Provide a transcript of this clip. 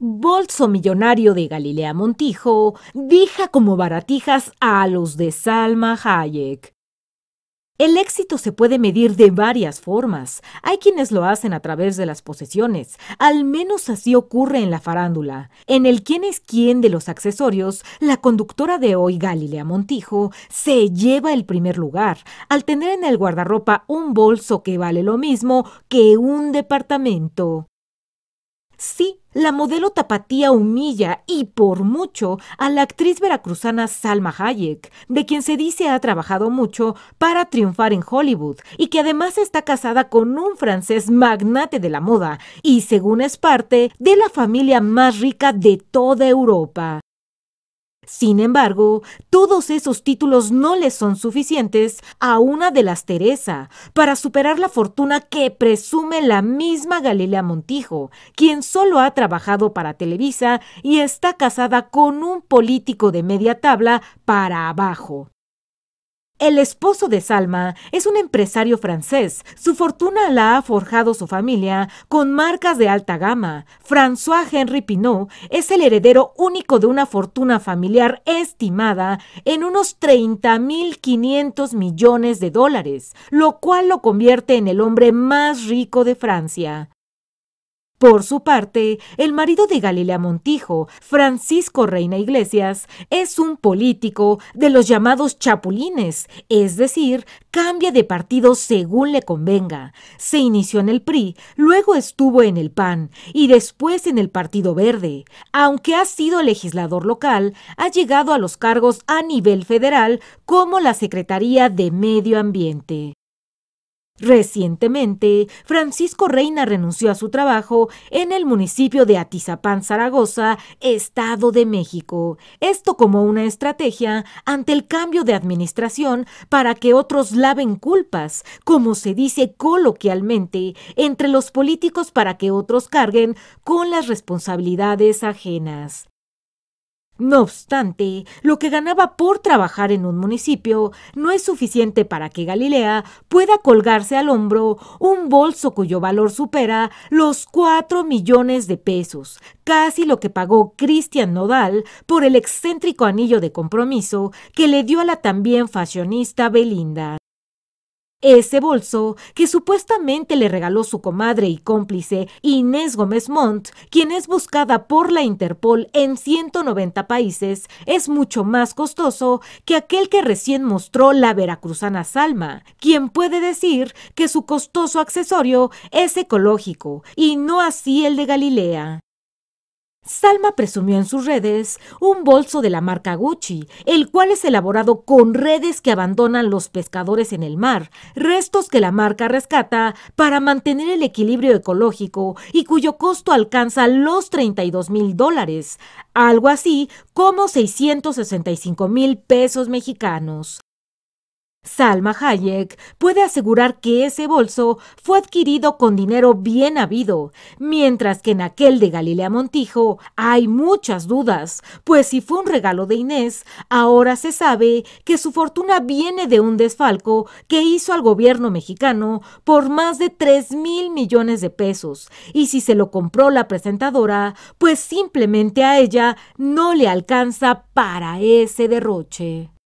Bolso millonario de Galilea Montijo deja como baratijas a los de Salma Hayek. El éxito se puede medir de varias formas. Hay quienes lo hacen a través de las posesiones, al menos así ocurre en la farándula. En el quién es quién de los accesorios, la conductora de hoy, Galilea Montijo, se lleva el primer lugar al tener en el guardarropa un bolso que vale lo mismo que un departamento. Sí, la modelo tapatía humilla y por mucho a la actriz veracruzana Salma Hayek, de quien se dice ha trabajado mucho para triunfar en Hollywood y que además está casada con un francés magnate de la moda y según es parte de la familia más rica de toda Europa. Sin embargo, todos esos títulos no le son suficientes a una de las Teresa para superar la fortuna que presume la misma Galilea Montijo, quien solo ha trabajado para Televisa y está casada con un político de media tabla para abajo. El esposo de Salma es un empresario francés. Su fortuna la ha forjado su familia con marcas de alta gama. François Henry Pinot es el heredero único de una fortuna familiar estimada en unos 30.500 millones de dólares, lo cual lo convierte en el hombre más rico de Francia. Por su parte, el marido de Galilea Montijo, Francisco Reina Iglesias, es un político de los llamados chapulines, es decir, cambia de partido según le convenga. Se inició en el PRI, luego estuvo en el PAN y después en el Partido Verde. Aunque ha sido legislador local, ha llegado a los cargos a nivel federal como la Secretaría de Medio Ambiente. Recientemente, Francisco Reina renunció a su trabajo en el municipio de Atizapán, Zaragoza, Estado de México. Esto como una estrategia ante el cambio de administración para que otros laven culpas, como se dice coloquialmente, entre los políticos para que otros carguen con las responsabilidades ajenas. No obstante, lo que ganaba por trabajar en un municipio no es suficiente para que Galilea pueda colgarse al hombro un bolso cuyo valor supera los cuatro millones de pesos, casi lo que pagó Cristian Nodal por el excéntrico anillo de compromiso que le dio a la también fashionista Belinda. Ese bolso que supuestamente le regaló su comadre y cómplice Inés Gómez Montt, quien es buscada por la Interpol en 190 países, es mucho más costoso que aquel que recién mostró la veracruzana Salma, quien puede decir que su costoso accesorio es ecológico y no así el de Galilea. Salma presumió en sus redes un bolso de la marca Gucci, el cual es elaborado con redes que abandonan los pescadores en el mar, restos que la marca rescata para mantener el equilibrio ecológico y cuyo costo alcanza los 32 mil dólares, algo así como 665 mil pesos mexicanos. Salma Hayek puede asegurar que ese bolso fue adquirido con dinero bien habido, mientras que en aquel de Galilea Montijo hay muchas dudas, pues si fue un regalo de Inés, ahora se sabe que su fortuna viene de un desfalco que hizo al gobierno mexicano por más de 3 mil millones de pesos, y si se lo compró la presentadora, pues simplemente a ella no le alcanza para ese derroche.